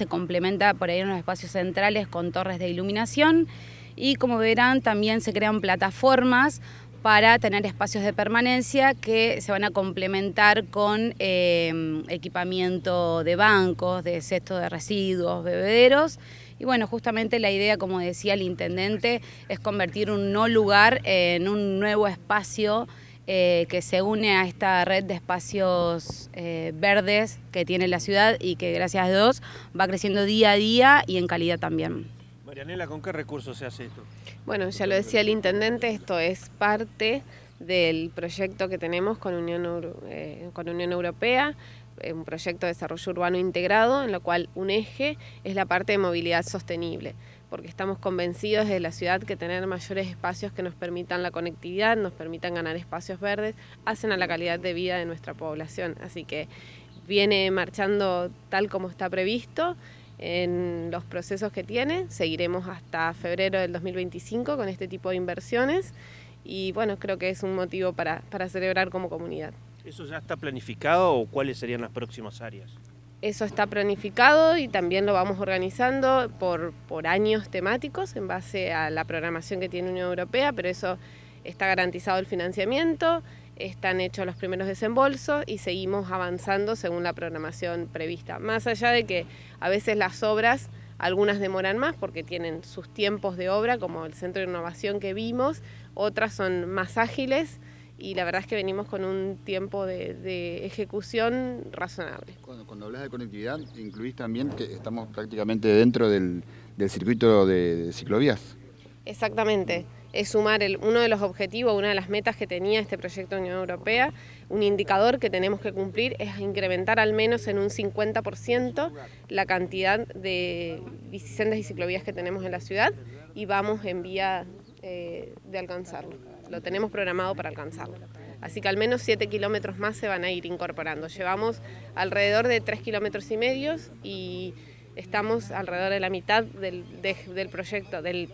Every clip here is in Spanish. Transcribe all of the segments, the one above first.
se complementa por ahí en los espacios centrales con torres de iluminación y como verán también se crean plataformas para tener espacios de permanencia que se van a complementar con eh, equipamiento de bancos, de cestos de residuos, bebederos. Y bueno, justamente la idea, como decía el intendente, es convertir un no lugar en un nuevo espacio eh, que se une a esta red de espacios eh, verdes que tiene la ciudad y que gracias a Dios va creciendo día a día y en calidad también. Marianela, ¿con qué recursos se hace esto? Bueno, ya lo decía el intendente, esto es parte del proyecto que tenemos con Unión, eh, con Unión Europea, un proyecto de desarrollo urbano integrado, en lo cual un eje es la parte de movilidad sostenible porque estamos convencidos desde la ciudad que tener mayores espacios que nos permitan la conectividad, nos permitan ganar espacios verdes, hacen a la calidad de vida de nuestra población. Así que viene marchando tal como está previsto en los procesos que tiene. Seguiremos hasta febrero del 2025 con este tipo de inversiones y bueno, creo que es un motivo para celebrar como comunidad. ¿Eso ya está planificado o cuáles serían las próximas áreas? Eso está planificado y también lo vamos organizando por, años temáticos en base a la programación que tiene Unión Europea, pero eso está garantizado el financiamiento, están hechos los primeros desembolsos y seguimos avanzando según la programación prevista. Más allá de que a veces las obras, algunas demoran más porque tienen sus tiempos de obra, como el centro de innovación que vimos, otras son más ágiles y la verdad es que venimos con un tiempo de, ejecución razonable. Cuando, hablas de conectividad, incluís también que estamos prácticamente dentro del, circuito de, ciclovías. Exactamente. Es sumar uno de los objetivos, una de las metas que tenía este proyecto de Unión Europea, un indicador que tenemos que cumplir es incrementar al menos en un 50% la cantidad de bicisendas y ciclovías que tenemos en la ciudad y vamos en vía eh, de alcanzarlo. Lo tenemos programado para alcanzarlo. Así que al menos 7 kilómetros más se van a ir incorporando. Llevamos alrededor de 3 kilómetros y medio y estamos alrededor de la mitad del, del proyecto, del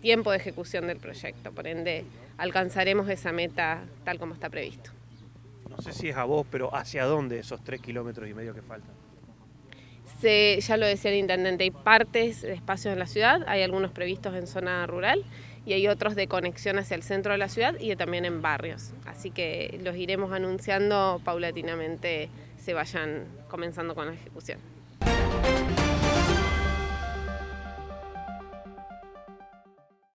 tiempo de ejecución del proyecto. Por ende, alcanzaremos esa meta tal como está previsto. No sé si es a vos, pero ¿hacia dónde esos 3 kilómetros y medio que faltan? ya lo decía el intendente, hay partes de espacios en la ciudad, hay algunos previstos en zona rural y hay otros de conexión hacia el centro de la ciudad y también en barrios. Así que los iremos anunciando paulatinamente se vayan comenzando con la ejecución.